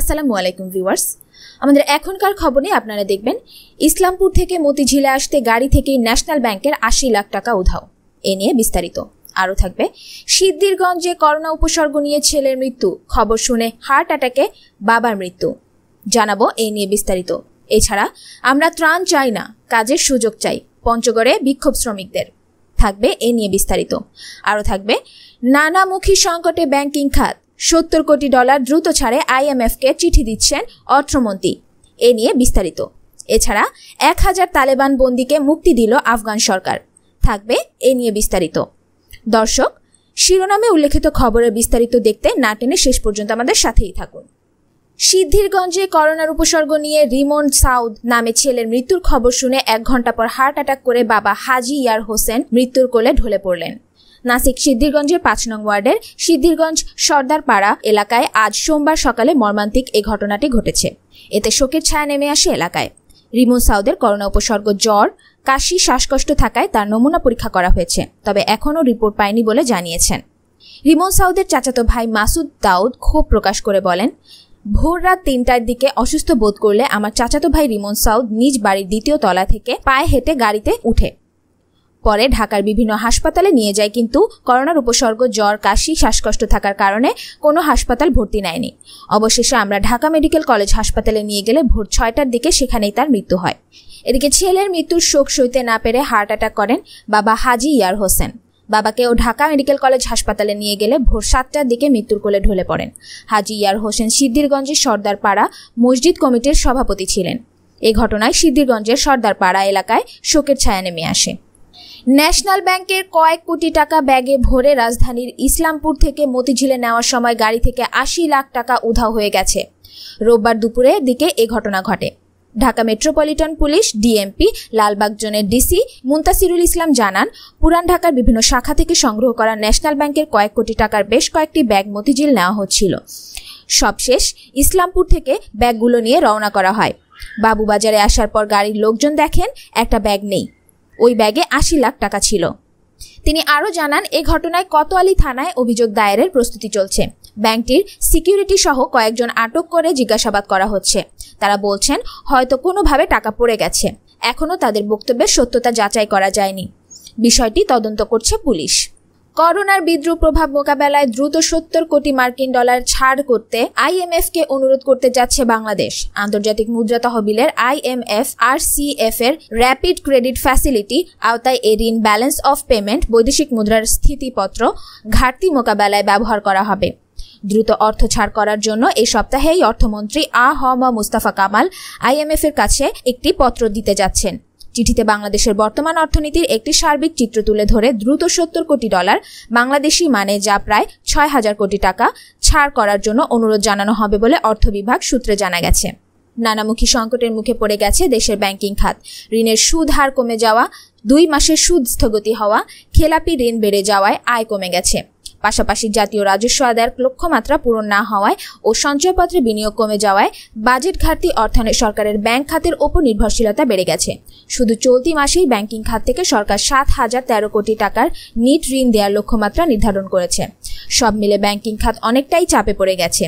আসসালামু আলাইকুম ভিউয়ার্স আমাদের এখনকার খবরে আপনারা দেখবেন ইসলামপুর থেকে মতিঝিলে আসতে গাড়ি থেকে ন্যাশনাল ব্যাংকের আশি লাখ টাকা উধাও এ নিয়ে বিস্তারিত আরও থাকবে সিদ্ধিরগঞ্জে করোনা উপসর্গ নিয়ে ছেলের মৃত্যু খবর শুনে হার্ট অ্যাটাকে বাবার মৃত্যু জানাবো এ নিয়ে বিস্তারিত এছাড়া আমরা ত্রাণ চাই না কাজের সুযোগ চাই পঞ্চগড়ে বিক্ষোভ শ্রমিকদের থাকবে এ নিয়ে বিস্তারিত আরও থাকবে নানামুখী সংকটে ব্যাংকিং খাত সত্তর কোটি ডলার দ্রুত ছাড়ে আইএমএফকে চিঠি দিচ্ছেন অর্থমন্ত্রী এ নিয়ে বিস্তারিত এছাড়া এক হাজার তালেবান বন্দিকে মুক্তি দিল আফগান সরকার থাকবে এ নিয়ে বিস্তারিত দর্শক শিরোনামে উল্লেখিত খবরের বিস্তারিত দেখতে না টেনে শেষ পর্যন্ত আমাদের সাথেই থাকুন সিদ্ধিরগঞ্জে করোনার উপসর্গ নিয়ে রিমন সাউদ নামে ছেলের মৃত্যুর খবর শুনে এক ঘন্টা পর হার্ট অ্যাটাক করে বাবা হাজি ইয়ার হোসেন মৃত্যুর কোলে ঢলে পড়লেন নাসিক সিদ্ধিরগঞ্জের পাঁচ নং ওয়ার্ডের সিদ্ধিরগঞ্জ সর্দারপাড়া এলাকায় আজ সোমবার সকালে মর্মান্তিক এ ঘটনাটি ঘটেছে এতে শোকের ছায়া নেমে আসে এলাকায় রিমন সাউদের করোনা উপসর্গ জ্বর কাশি শ্বাসকষ্ট থাকায় তার নমুনা পরীক্ষা করা হয়েছে তবে এখনও রিপোর্ট পায়নি বলে জানিয়েছেন রিমন সাউদের চাচাতো ভাই মাসুদ দাউদ ক্ষোভ প্রকাশ করে বলেন ভোর রাত তিনটার দিকে অসুস্থ বোধ করলে আমার চাচাতো ভাই রিমন সাউদ নিজ বাড়ির দ্বিতীয় তলা থেকে পায়ে হেঁটে গাড়িতে উঠে পরে ঢাকার বিভিন্ন হাসপাতালে নিয়ে যায় কিন্তু করোনার উপসর্গ জ্বর কাশি শ্বাসকষ্ট থাকার কারণে কোনো হাসপাতাল ভর্তি নেয়নি অবশেষে আমরা ঢাকা মেডিকেল কলেজ হাসপাতালে নিয়ে গেলে ভোর ছয়টার দিকে সেখানেই তার মৃত্যু হয় এদিকে ছেলের মৃত্যুর শোক সইতে না পেরে হার্ট অ্যাটাক করেন বাবা হাজি ইয়ার হোসেন বাবাকে ও ঢাকা মেডিকেল কলেজ হাসপাতালে নিয়ে গেলে ভোর সাতটার দিকে মৃত্যুর কোলে ঢলে পড়েন হাজি ইয়ার হোসেন সিদ্দিরগঞ্জের সর্দারপাড়া মসজিদ কমিটির সভাপতি ছিলেন এ ঘটনায় সিদ্দিরগঞ্জের সর্দারপাড়া এলাকায় শোকের ছায়া নেমে আসে ন্যাশনাল ব্যাংকের কয়েক কোটি টাকা ব্যাগে ভরে রাজধানীর ইসলামপুর থেকে মতিঝিলে নেওয়ার সময় গাড়ি থেকে আশি লাখ টাকা উধাও হয়ে গেছে রোববার দুপুরের দিকে এ ঘটনা ঘটে Dhaka metropolitan police DMP Lalbagh জোনের ডিসি মুন্তাসিরুল ইসলাম জানান পুরান ঢাকার বিভিন্ন শাখা থেকে সংগ্রহ করা ন্যাশনাল ব্যাংকের কয়েক কোটি টাকার বেশ কয়েকটি ব্যাগ মতিঝিল নেওয়া হচ্ছিল সবশেষ ইসলামপুর থেকে ব্যাগগুলো নিয়ে রওনা করা হয় বাবুবাজারে আসার পর গাড়ির লোকজন দেখেন একটা ব্যাগ নেই ওই ব্যাগে আশি লাখ টাকা ছিল তিনি আরও জানান এ ঘটনায় কতোয়ালি থানায় অভিযোগ দায়েরের প্রস্তুতি চলছে ব্যাংকটির সিকিউরিটি সহ কয়েকজন আটক করে জিজ্ঞাসাবাদ করা হচ্ছে তারা বলছেন হয়তো কোনোভাবে টাকা পড়ে গেছে এখনও তাদের বক্তব্যের সত্যতা যাচাই করা যায়নি বিষয়টি তদন্ত করছে পুলিশ করোনার বিদ্রুপ প্রভাব মোকাবেলায় দ্রুত সত্তর কোটি মার্কিন ডলার ছাড় করতে আইএমএফ কে অনুরোধ করতে যাচ্ছে বাংলাদেশ আন্তর্জাতিক মুদ্রা তহবিলের আইএমএফ আর সিএফ এর র্যাপিড ক্রেডিট ফ্যাসিলিটি আওতায় এ ঋণ ব্যালেন্স অফ পেমেন্ট বৈদেশিক মুদ্রার স্থিতিপত্র ঘাটতি মোকাবেলায় ব্যবহার করা হবে দ্রুত অর্থ ছাড় করার জন্য এই সপ্তাহেই অর্থমন্ত্রী আ হ ম মুস্তাফা কামাল আইএমএফ এর কাছে একটি পত্র দিতে যাচ্ছেন চিঠিতে বাংলাদেশের বর্তমান অর্থনীতির একটি সার্বিক চিত্র তুলে ধরে দ্রুত সত্তর কোটি ডলার বাংলাদেশি মানে যা প্রায় ছয় হাজার কোটি টাকা ছাড় করার জন্য অনুরোধ জানানো হবে বলে অর্থ বিভাগ সূত্রে জানা গেছে নানামুখী সংকটের মুখে পড়ে গেছে দেশের ব্যাংকিং খাত ঋণের সুদ হার কমে যাওয়া দুই মাসের সুদ স্থগতি হওয়া খেলাপি ঋণ বেড়ে যাওয়ায় আয় কমে গেছে পাশাপাশি জাতীয় রাজস্ব আদায়ের লক্ষ্যমাত্রা পূরণ না হওয়ায় ও সঞ্চয়পত্রে বিনিয়োগ কমে যাওয়ায় বাজেট ঘাটতি অর্থায়নে সরকারের ব্যাংক খাতের ওপর নির্ভরশীলতা বেড়ে গেছে শুধু চলতি মাসেই ব্যাংকিং খাত থেকে সরকার সাত হাজার তেরো কোটি টাকার নিট ঋণ দেওয়ার লক্ষ্যমাত্রা নির্ধারণ করেছে সব মিলে ব্যাংকিং খাত অনেকটাই চাপে পড়ে গেছে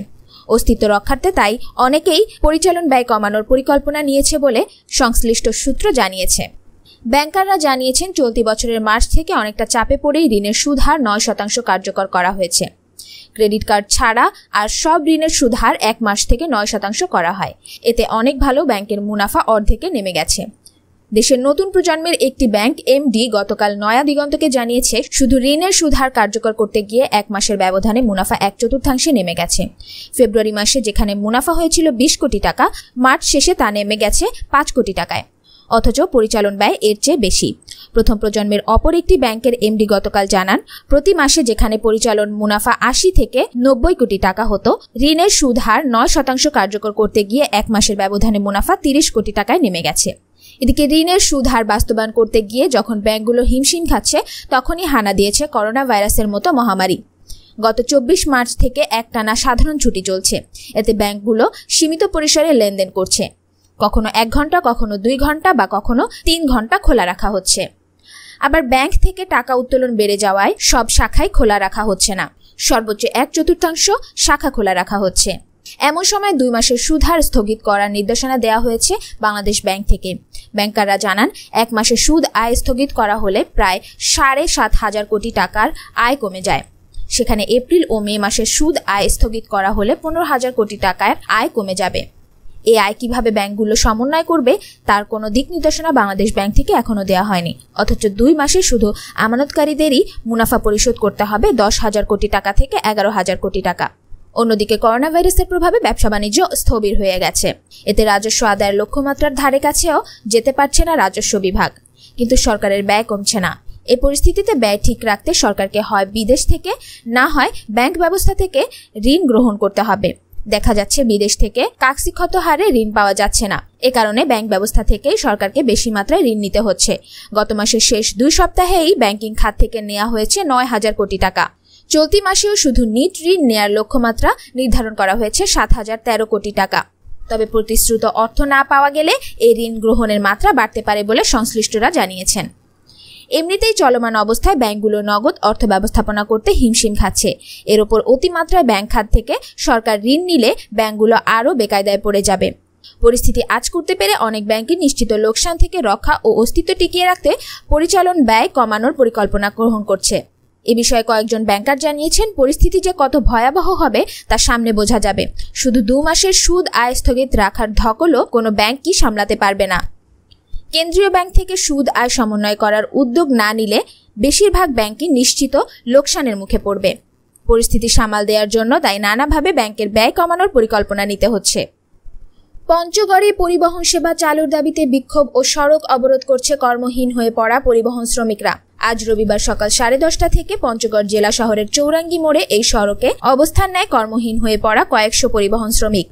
অস্তিত্ব রক্ষার্থে তাই অনেকেই পরিচালন ব্যয় কমানোর পরিকল্পনা নিয়েছে বলে সংশ্লিষ্ট সূত্র জানিয়েছে ব্যাংকাররা জানিয়েছেন চলতি বছরের মার্চ থেকে অনেকটা চাপে পড়েই ঋণের সুদহার নয় শতাংশ কার্যকর করা হয়েছে ক্রেডিট কার্ড ছাড়া আর সব ঋণের সুদহার এক মাস থেকে নয় শতাংশ করা হয় এতে অনেক ভালো ব্যাংকের মুনাফা অর্ধেকে নেমে গেছে দেশের নতুন প্রজন্মের একটি ব্যাংক এমডি গতকাল নয়া দিগন্তকে জানিয়েছে শুধু ঋণের সুদহার কার্যকর করতে গিয়ে এক মাসের ব্যবধানে মুনাফা এক চতুর্থাংশে নেমে গেছে ফেব্রুয়ারি মাসে যেখানে মুনাফা হয়েছিল বিশ কোটি টাকা মার্চ শেষে তা নেমে গেছে পাঁচ কোটি টাকায় অথচ পরিচালন ব্যয় এর চেয়ে বেশি প্রথম প্রজন্মের অপর একটি ব্যাংকের এমডি গতকাল জানান প্রতি মাসে যেখানে পরিচালন মুনাফা আশি থেকে নব্বই কোটি টাকা হতো ঋণের সুদ হার নয় শতাংশ কার্যকর করতে গিয়ে এক মাসের ব্যবধানে মুনাফা তিরিশ কোটি টাকায় নেমে গেছে এদিকে ঋণের সুদ হার বাস্তবায়ন করতে গিয়ে যখন ব্যাংকগুলো হিমশিম খাচ্ছে তখনই হানা দিয়েছে করোনা ভাইরাসের মতো মহামারী গত চব্বিশ মার্চ থেকে একটানা সাধারণ ছুটি চলছে এতে ব্যাংকগুলো সীমিত পরিসরে লেনদেন করছে কখনো এক ঘন্টা কখনো দুই ঘন্টা বা কখনো তিন ঘন্টা খোলা রাখা হচ্ছে আবার ব্যাংক থেকে টাকা উত্তোলন বেড়ে যাওয়ায় সব শাখায় খোলা রাখা হচ্ছে না সর্বোচ্চ এক চতুর্থাংশ শাখা খোলা রাখা হচ্ছে এমন সময় দুই মাসের সুধার স্থগিত করার নির্দেশনা দেওয়া হয়েছে বাংলাদেশ ব্যাংক থেকে ব্যাংকাররা জানান এক মাসে সুদ আয় স্থগিত করা হলে প্রায় সাড়ে সাত হাজার কোটি টাকার আয় কমে যায় সেখানে এপ্রিল ও মে মাসে সুদ আয় স্থগিত করা হলে পনেরো হাজার কোটি টাকার আয় কমে যাবে এ আয় কিভাবে ব্যাংকগুলো সমন্বয় করবে তার কোনো দিক নির্দেশনা বাংলাদেশ ব্যাংক থেকে এখনও দেওয়া হয়নি অথচ দুই মাসে শুধু আমানতকারীদেরই মুনাফা পরিশোধ করতে হবে দশ হাজার কোটি টাকা থেকে এগারো হাজার কোটি টাকা অন্যদিকে করোনা ভাইরাসের প্রভাবে ব্যবসা বাণিজ্য স্থবির হয়ে গেছে এতে রাজস্ব আদায়ের লক্ষ্যমাত্রার ধারে কাছেও যেতে পারছে না রাজস্ব বিভাগ কিন্তু সরকারের ব্যয় কমছে না এ পরিস্থিতিতে ব্যয় ঠিক রাখতে সরকারকে হয় বিদেশ থেকে না হয় ব্যাংক ব্যবস্থা থেকে ঋণ গ্রহণ করতে হবে দেখা যাচ্ছে বিদেশ থেকে কাকসিক্ষত হারে ঋণ পাওয়া যাচ্ছে না এ কারণে ব্যাংক ব্যবস্থা থেকেই সরকারকে বেশি মাত্রায় ঋণ নিতে হচ্ছে গত মাসের শেষ দুই সপ্তাহেই ব্যাংকিং খাত থেকে নেওয়া হয়েছে নয় হাজার কোটি টাকা চলতি মাসেও শুধু নিট ঋণ নেয়ার লক্ষ্যমাত্রা নির্ধারণ করা হয়েছে সাত হাজার তেরো কোটি টাকা তবে প্রতিশ্রুত অর্থ না পাওয়া গেলে এই ঋণ গ্রহণের মাত্রা বাড়তে পারে বলে সংশ্লিষ্টরা জানিয়েছেন এমনিতেই চলমান অবস্থায় ব্যাংকগুলো নগদ অর্থ ব্যবস্থাপনা করতে হিমশিম খাচ্ছে এর ওপর অতিমাত্রায় ব্যাংক খাত থেকে সরকার ঋণ নিলে ব্যাংকগুলো আরও বেকায়দায় পড়ে যাবে পরিস্থিতি আজ করতে পেরে অনেক ব্যাংকের নিশ্চিত লোকসান থেকে রক্ষা ও অস্তিত্ব টিকিয়ে রাখতে পরিচালন ব্যয় কমানোর পরিকল্পনা গ্রহণ করছে এ বিষয়ে কয়েকজন ব্যাংকার জানিয়েছেন পরিস্থিতি যে কত ভয়াবহ হবে তা সামনে বোঝা যাবে শুধু দু মাসের সুদ আয় স্থগিত রাখার ধকলও কোনো ব্যাংকই সামলাতে পারবে না কেন্দ্রীয় ব্যাংক থেকে সুদ আয় সমন্বয় করার উদ্যোগ না নিলে বেশিরভাগ ব্যাংকই নিশ্চিত লোকসানের মুখে পড়বে পরিস্থিতি সামাল দেওয়ার জন্য তাই নানাভাবে ব্যাংকের ব্যয় কমানোর পরিকল্পনা নিতে হচ্ছে পঞ্চগড়ে পরিবহন সেবা চালুর দাবিতে বিক্ষোভ ও সড়ক অবরোধ করছে কর্মহীন হয়ে পড়া পরিবহন শ্রমিকরা আজ রবিবার সকাল সাড়ে দশটা থেকে পঞ্চগড় জেলা শহরের চৌরাঙ্গি মোড়ে এই সড়কে অবস্থান নেয় কর্মহীন হয়ে পড়া কয়েকশো পরিবহন শ্রমিক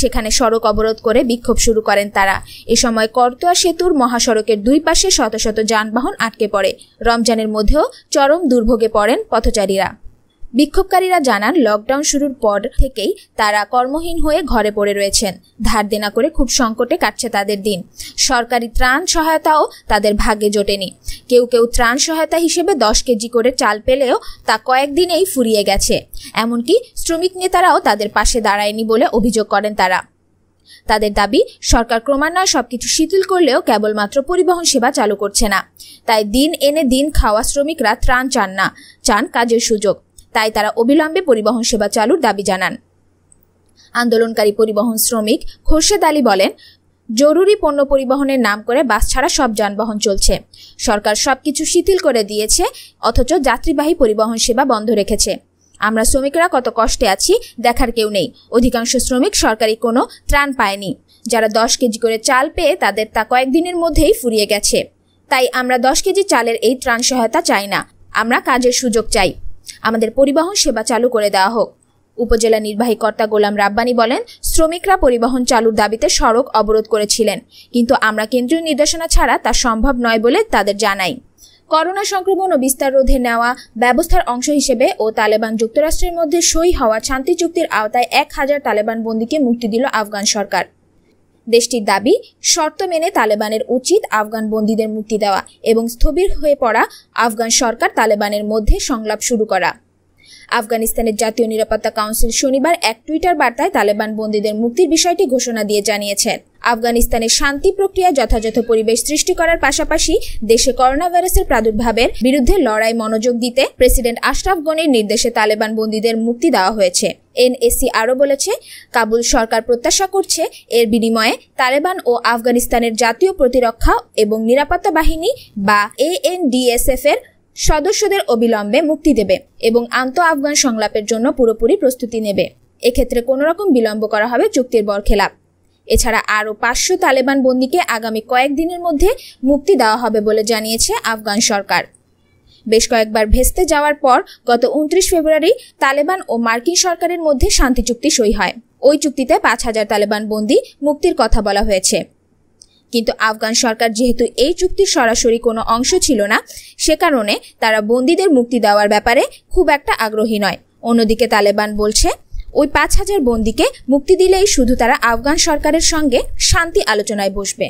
সেখানে সড়ক অবরোধ করে বিক্ষোভ শুরু করেন তারা এ সময় করতোয়া সেতুর মহাসড়কের দুই পাশে শত শত যানবাহন আটকে পড়ে রমজানের মধ্যেও চরম দুর্ভোগে পড়েন পথচারীরা বিক্ষোভকারীরা জানান লকডাউন শুরুর পর থেকেই তারা কর্মহীন হয়ে ঘরে পড়ে রয়েছেন ধার দেনা করে খুব সংকটে কাটছে তাদের দিন সরকারি ত্রাণ সহায়তাও তাদের ভাগ্যে জোটেনি কেউ কেউ ত্রাণ সহায়তা হিসেবে দশ কেজি করে চাল পেলেও তা কয়েকদিনেই ফুরিয়ে গেছে এমনকি শ্রমিক নেতারাও তাদের পাশে দাঁড়ায়নি বলে অভিযোগ করেন তারা তাদের দাবি সরকার ক্রমান্বয়ে সবকিছু শিথিল করলেও কেবলমাত্র পরিবহন সেবা চালু করছে না তাই দিন এনে দিন খাওয়া শ্রমিকরা ত্রাণ চান না চান কাজের সুযোগ তাই তারা অবিলম্বে পরিবহন সেবা চালুর দাবি জানান আন্দোলনকারী পরিবহন শ্রমিক খোরশেদ আলী বলেন জরুরি পণ্য পরিবহনের নাম করে বাস ছাড়া সব যানবাহন চলছে সরকার সবকিছু শিথিল করে দিয়েছে অথচ যাত্রীবাহী পরিবহন সেবা বন্ধ রেখেছে আমরা শ্রমিকরা কত কষ্টে আছি দেখার কেউ নেই অধিকাংশ শ্রমিক সরকারি কোনো ত্রাণ পায়নি যারা দশ কেজি করে চাল পেয়ে তাদের তা কয়েকদিনের মধ্যেই ফুরিয়ে গেছে তাই আমরা দশ কেজি চালের এই ত্রাণ সহায়তা চাই না আমরা কাজের সুযোগ চাই আমাদের পরিবহন সেবা চালু করে দেওয়া হোক উপজেলা নির্বাহী কর্তা গোলাম রাব্বানি বলেন শ্রমিকরা পরিবহন চালুর দাবিতে সড়ক অবরোধ করেছিলেন কিন্তু আমরা কেন্দ্রীয় নির্দেশনা ছাড়া তা সম্ভব নয় বলে তাদের জানাই করোনা সংক্রমণ ও বিস্তার রোধে নেওয়া ব্যবস্থার অংশ হিসেবে ও তালেবান যুক্তরাষ্ট্রের মধ্যে সই হওয়া শান্তি চুক্তির আওতায় এক হাজার তালেবান বন্দীকে মুক্তি দিল আফগান সরকার দেশটির দাবি শর্ত মেনে তালেবানের উচিত আফগান বন্দীদের মুক্তি দেওয়া এবং স্থবির হয়ে পড়া আফগান সরকার তালেবানের মধ্যে সংলাপ শুরু করা আফগানিস্তানের জাতীয় নিরাপত্তা কাউন্সিল শনিবার এক টুইটার বার্তায় তালেবান বন্দীদের মুক্তির বিষয়টি ঘোষণা দিয়ে জানিয়েছেন আফগানিস্তানে শান্তি প্রক্রিয়া যথাযথ পরিবেশ সৃষ্টি করার পাশাপাশি দেশে করোনা ভাইরাসের প্রাদুর্ভাবের বিরুদ্ধে লড়াই মনোযোগ দিতে প্রেসিডেন্ট আশরাফ গনির নির্দেশে তালেবান বন্দীদের মুক্তি দেওয়া হয়েছে এনএসি আরও বলেছে কাবুল সরকার প্রত্যাশা করছে এর বিনিময়ে তালেবান ও আফগানিস্তানের জাতীয় প্রতিরক্ষা এবং নিরাপত্তা বাহিনী বা এএনডিএসএফ এর সদস্যদের অবিলম্বে মুক্তি দেবে এবং আন্ত আফগান সংলাপের জন্য পুরোপুরি প্রস্তুতি নেবে এক্ষেত্রে কোনোরকম বিলম্ব করা হবে চুক্তির বরখেলাপ এছাড়া আরও পাঁচশো তালেবান বন্দীকে আগামী কয়েকদিনের মধ্যে মুক্তি দেওয়া হবে বলে জানিয়েছে আফগান সরকার বেশ কয়েকবার ভেস্তে যাওয়ার পর গত উনত্রিশ ফেব্রুয়ারি তালেবান ও মার্কিন সরকারের মধ্যে শান্তি চুক্তি সই হয় ওই চুক্তিতে পাঁচ হাজার তালেবান বন্দী মুক্তির কথা বলা হয়েছে কিন্তু আফগান সরকার যেহেতু এই চুক্তির সরাসরি কোনো অংশ ছিল না সে কারণে তারা বন্দীদের মুক্তি দেওয়ার ব্যাপারে খুব একটা আগ্রহী নয় অন্যদিকে তালেবান বলছে ওই পাঁচ হাজার বন্দিকে মুক্তি দিলেই শুধু তারা আফগান সরকারের সঙ্গে শান্তি আলোচনায় বসবে